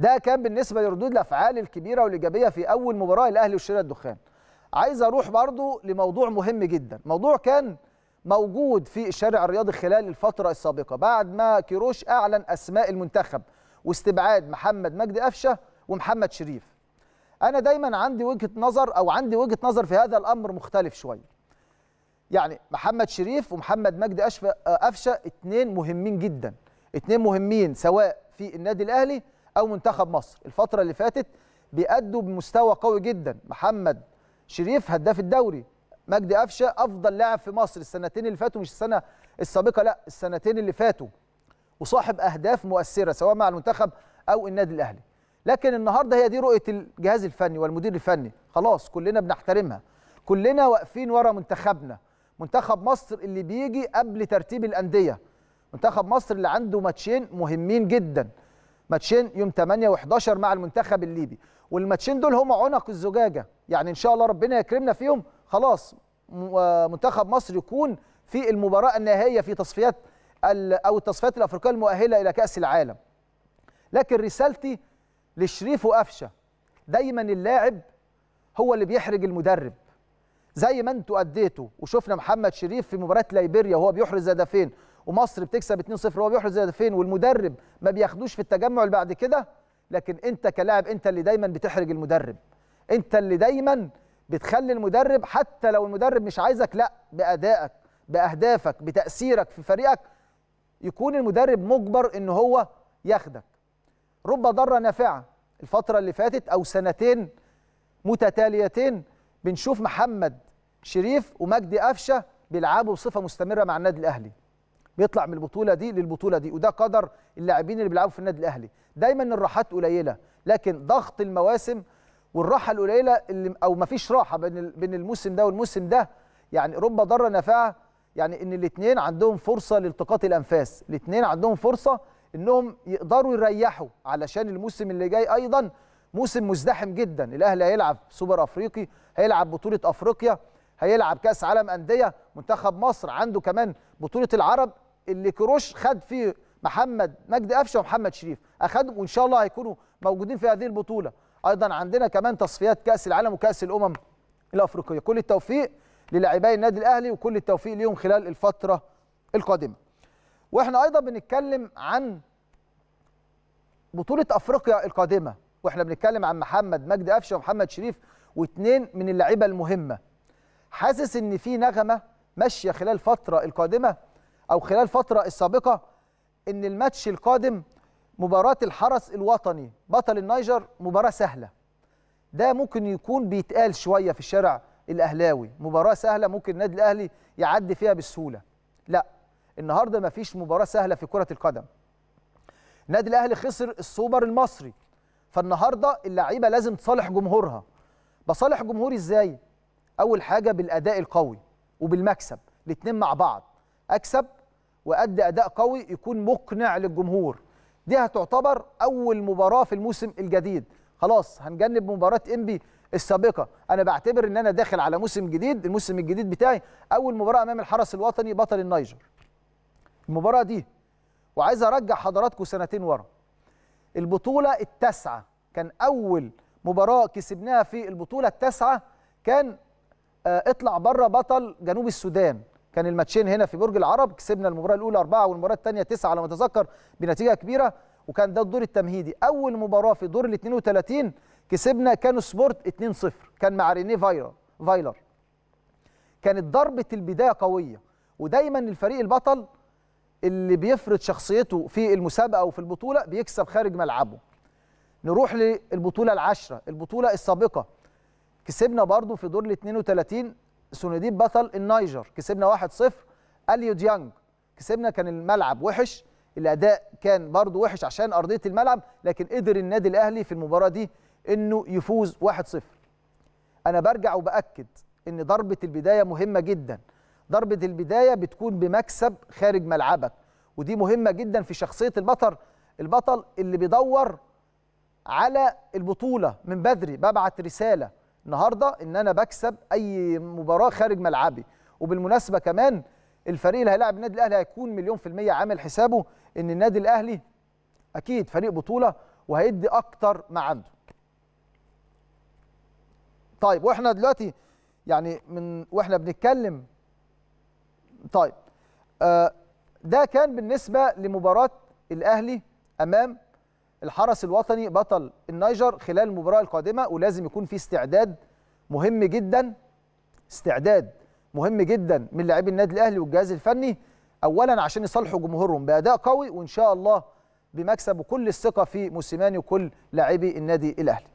ده كان بالنسبه لردود الافعال الكبيره والايجابيه في اول مباراه الاهلي والشركه الدخان عايز اروح برضو لموضوع مهم جدا موضوع كان موجود في الشارع الرياضي خلال الفتره السابقه بعد ما كيروش اعلن اسماء المنتخب واستبعاد محمد مجدي قفشه ومحمد شريف انا دايما عندي وجهه نظر او عندي وجهه نظر في هذا الامر مختلف شويه يعني محمد شريف ومحمد مجدي قفشه اتنين مهمين جدا اتنين مهمين سواء في النادي الاهلي او منتخب مصر الفتره اللي فاتت بيأدوا بمستوى قوي جدا محمد شريف هداف الدوري مجدي قفشه افضل لاعب في مصر السنتين اللي فاتوا مش السنه السابقه لا السنتين اللي فاتوا وصاحب اهداف مؤثره سواء مع المنتخب او النادي الاهلي لكن النهارده هي دي رؤيه الجهاز الفني والمدير الفني خلاص كلنا بنحترمها كلنا واقفين ورا منتخبنا منتخب مصر اللي بيجي قبل ترتيب الانديه منتخب مصر اللي عنده ماتشين مهمين جدا ماتشين يوم 8 و11 مع المنتخب الليبي والماتشين دول هم عنق الزجاجه يعني ان شاء الله ربنا يكرمنا فيهم خلاص آه، منتخب مصر يكون في المباراه النهائيه في تصفيات او التصفيات الافريقيه المؤهله الى كاس العالم لكن رسالتي لشريف وقفشه دايما اللاعب هو اللي بيحرج المدرب زي ما انتوا اديتوا وشفنا محمد شريف في مباراه ليبيريا وهو بيحرز هدفين ومصر بتكسب 2-0 وهو بيحرز هدفين والمدرب ما بياخدوش في التجمع اللي بعد كده لكن انت كلاعب انت اللي دايما بتحرج المدرب انت اللي دايما بتخلي المدرب حتى لو المدرب مش عايزك لا بادائك باهدافك بتاثيرك في فريقك يكون المدرب مجبر ان هو ياخدك رب ضاره نافعه الفتره اللي فاتت او سنتين متتاليتين بنشوف محمد شريف ومجدي قفشه بيلعبوا بصفه مستمره مع النادي الاهلي بيطلع من البطوله دي للبطوله دي وده قدر اللاعبين اللي بيلعبوا في النادي الاهلي دايما الراحات قليله لكن ضغط المواسم والراحه القليله اللي او ما فيش راحه بين بين الموسم ده والموسم ده يعني رب ضر نافع يعني ان الاثنين عندهم فرصه لالتقاط الانفاس الاثنين عندهم فرصه انهم يقدروا يريحوا علشان الموسم اللي جاي ايضا موسم مزدحم جدا الاهلي هيلعب سوبر افريقي هيلعب بطوله افريقيا هيلعب كاس عالم انديه منتخب مصر عنده كمان بطوله العرب اللي كروش خد فيه محمد مجدي قفشه ومحمد شريف اخدهم وان شاء الله هيكونوا موجودين في هذه البطوله ايضا عندنا كمان تصفيات كاس العالم وكاس الامم الافريقيه كل التوفيق للاعبي النادي الاهلي وكل التوفيق ليهم خلال الفتره القادمه واحنا ايضا بنتكلم عن بطوله افريقيا القادمه واحنا بنتكلم عن محمد مجدي قفشه ومحمد شريف واثنين من اللعيبه المهمه حاسس ان في نغمه ماشيه خلال الفتره القادمه او خلال الفتره السابقه ان الماتش القادم مباراه الحرس الوطني بطل النيجر مباراه سهله ده ممكن يكون بيتقال شويه في الشارع الاهلاوي مباراه سهله ممكن النادي الاهلي يعدي فيها بسهوله لا النهارده مفيش مباراه سهله في كره القدم النادي الاهلي خسر السوبر المصري فالنهارده اللعيبه لازم تصالح جمهورها بصالح جمهوري ازاي اول حاجه بالاداء القوي وبالمكسب الاثنين مع بعض اكسب وادي اداء قوي يكون مقنع للجمهور دي هتعتبر اول مباراه في الموسم الجديد خلاص هنجنب مباراه انبي السابقه انا بعتبر ان انا داخل على موسم جديد الموسم الجديد بتاعي اول مباراه امام الحرس الوطني بطل النيجر المباراه دي وعايز ارجع حضراتكم سنتين ورا البطوله التاسعه كان اول مباراه كسبناها في البطوله التاسعه كان آه، اطلع بره بطل جنوب السودان كان الماتشين هنا في برج العرب كسبنا المباراه الاولى أربعة والمباراه الثانيه تسعة على ما اتذكر بنتيجه كبيره وكان ده الدور التمهيدي اول مباراه في دور ال 32 كسبنا كانو سبورت 2-0 كان مع رينيه فايلر فايلر كانت ضربه البدايه قويه ودايما الفريق البطل اللي بيفرض شخصيته في المسابقه او في البطوله بيكسب خارج ملعبه نروح للبطوله العشرة البطوله السابقه كسبنا برضو في دور ال 32 سونيديب بطل النايجر كسبنا 1-0 اليو ديانج كسبنا كان الملعب وحش الاداء كان برضه وحش عشان ارضيه الملعب لكن قدر النادي الاهلي في المباراه دي انه يفوز 1-0 انا برجع وباكد ان ضربه البدايه مهمه جدا ضربه البدايه بتكون بمكسب خارج ملعبك ودي مهمه جدا في شخصيه البطل البطل اللي بيدور على البطوله من بدري ببعت رساله النهارده ان انا بكسب اي مباراه خارج ملعبي وبالمناسبه كمان الفريق اللي هيلاعب النادي الاهلي هيكون مليون في الميه عامل حسابه ان النادي الاهلي اكيد فريق بطوله وهيدي اكتر ما عنده طيب واحنا دلوقتي يعني من واحنا بنتكلم طيب آه ده كان بالنسبه لمباراه الاهلي امام الحرس الوطني بطل النيجر خلال المباراه القادمه ولازم يكون في استعداد مهم جدا استعداد مهم جدا من لاعبي النادي الاهلي والجهاز الفني اولا عشان يصالحوا جمهورهم باداء قوي وان شاء الله بمكسب وكل الثقه في موسيماني وكل لاعبي النادي الاهلي